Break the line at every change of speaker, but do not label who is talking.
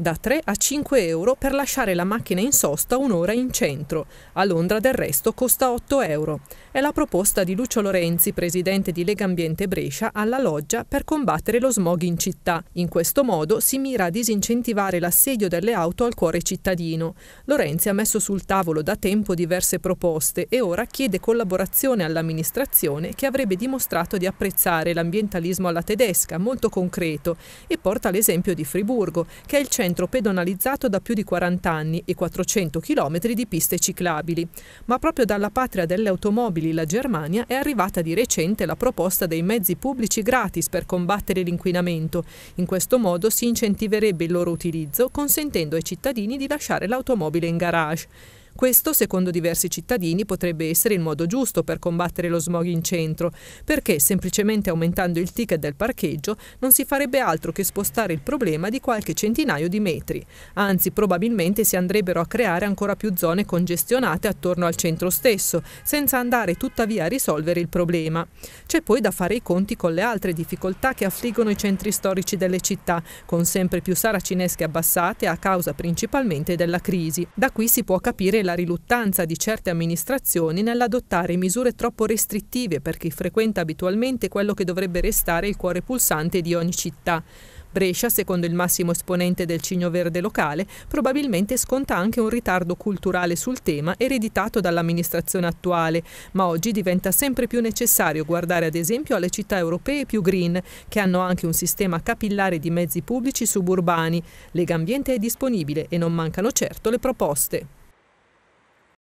da 3 a 5 euro per lasciare la macchina in sosta un'ora in centro. A Londra del resto costa 8 euro. È la proposta di Lucio Lorenzi, presidente di Lega Ambiente Brescia, alla loggia per combattere lo smog in città. In questo modo si mira a disincentivare l'assedio delle auto al cuore cittadino. Lorenzi ha messo sul tavolo da tempo diverse proposte e ora chiede collaborazione all'amministrazione che avrebbe dimostrato di apprezzare l'ambientalismo alla tedesca, molto concreto, e porta l'esempio di Friburgo, che è il centro centro pedonalizzato da più di 40 anni e 400 km di piste ciclabili. Ma proprio dalla patria delle automobili, la Germania, è arrivata di recente la proposta dei mezzi pubblici gratis per combattere l'inquinamento. In questo modo si incentiverebbe il loro utilizzo, consentendo ai cittadini di lasciare l'automobile in garage. Questo, secondo diversi cittadini, potrebbe essere il modo giusto per combattere lo smog in centro, perché semplicemente aumentando il ticket del parcheggio non si farebbe altro che spostare il problema di qualche centinaio di metri. Anzi, probabilmente si andrebbero a creare ancora più zone congestionate attorno al centro stesso, senza andare tuttavia a risolvere il problema. C'è poi da fare i conti con le altre difficoltà che affliggono i centri storici delle città, con sempre più saracinesche abbassate a causa principalmente della crisi. Da qui si può capire la riluttanza di certe amministrazioni nell'adottare misure troppo restrittive per chi frequenta abitualmente quello che dovrebbe restare il cuore pulsante di ogni città. Brescia, secondo il massimo esponente del Cigno Verde locale, probabilmente sconta anche un ritardo culturale sul tema ereditato dall'amministrazione attuale, ma oggi diventa sempre più necessario guardare ad esempio alle città europee più green, che hanno anche un sistema capillare di mezzi pubblici suburbani. Legambiente è disponibile e non mancano certo le proposte.